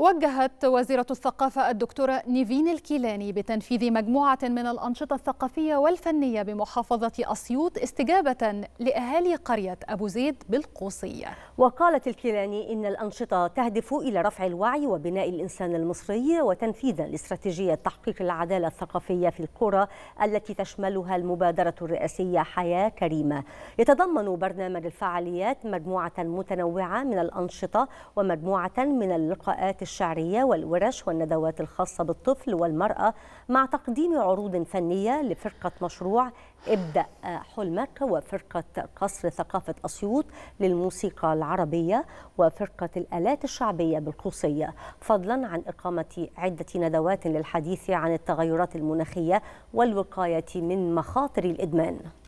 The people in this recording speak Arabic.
وجهت وزيرة الثقافة الدكتورة نيفين الكيلاني بتنفيذ مجموعة من الأنشطة الثقافية والفنية بمحافظة أسيوط استجابة لأهالي قرية أبو زيد بالقوصية وقالت الكيلاني إن الأنشطة تهدف إلى رفع الوعي وبناء الإنسان المصري وتنفيذا لاستراتيجية تحقيق العدالة الثقافية في القرى التي تشملها المبادرة الرئاسية حياة كريمة يتضمن برنامج الفعاليات مجموعة متنوعة من الأنشطة ومجموعة من اللقاءات الشعرية والورش والندوات الخاصة بالطفل والمرأة مع تقديم عروض فنية لفرقة مشروع ابدأ حلمك وفرقة قصر ثقافة أسيوط للموسيقى العربية وفرقة الآلات الشعبية بالقوصية فضلا عن إقامة عدة ندوات للحديث عن التغيرات المناخية والوقاية من مخاطر الإدمان